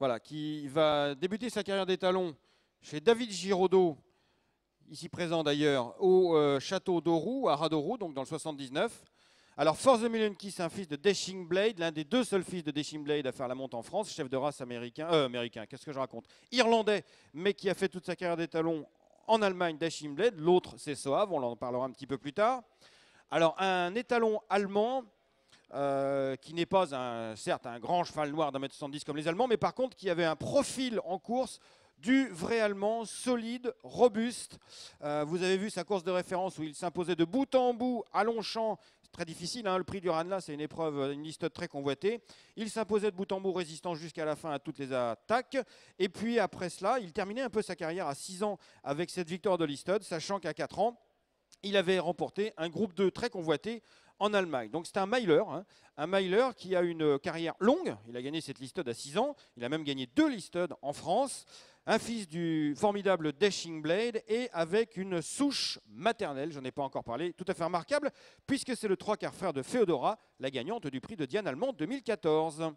Voilà, qui va débuter sa carrière d'étalon chez David Giraudot, ici présent d'ailleurs, au euh, château d'Orou, à Radourou, donc dans le 79. Alors, Force de Million Kiss, un fils de Dashing Blade, l'un des deux seuls fils de Dashing Blade à faire la monte en France, chef de race américain, euh, américain, qu'est-ce que je raconte Irlandais, mais qui a fait toute sa carrière d'étalon en Allemagne, Dashing Blade. L'autre, c'est Soave, on en parlera un petit peu plus tard. Alors, un étalon allemand euh, qui n'est pas un, certes un grand cheval noir d'un mètre 70 comme les Allemands, mais par contre qui avait un profil en course du vrai Allemand, solide, robuste. Euh, vous avez vu sa course de référence où il s'imposait de bout en bout à long C'est très difficile, hein. le prix du Ranla, c'est une épreuve, euh, une liste très convoitée. Il s'imposait de bout en bout, résistant jusqu'à la fin à toutes les attaques. Et puis après cela, il terminait un peu sa carrière à 6 ans avec cette victoire de Listod, sachant qu'à 4 ans, il avait remporté un groupe de très convoité en Allemagne. Donc c'est un Mailer, hein. un Mailer qui a une carrière longue. Il a gagné cette listed à 6 ans. Il a même gagné deux listed en France. Un fils du formidable Dashing Blade et avec une souche maternelle, j'en ai pas encore parlé, tout à fait remarquable, puisque c'est le trois quarts frère de Féodora, la gagnante du prix de Diane Allemande 2014.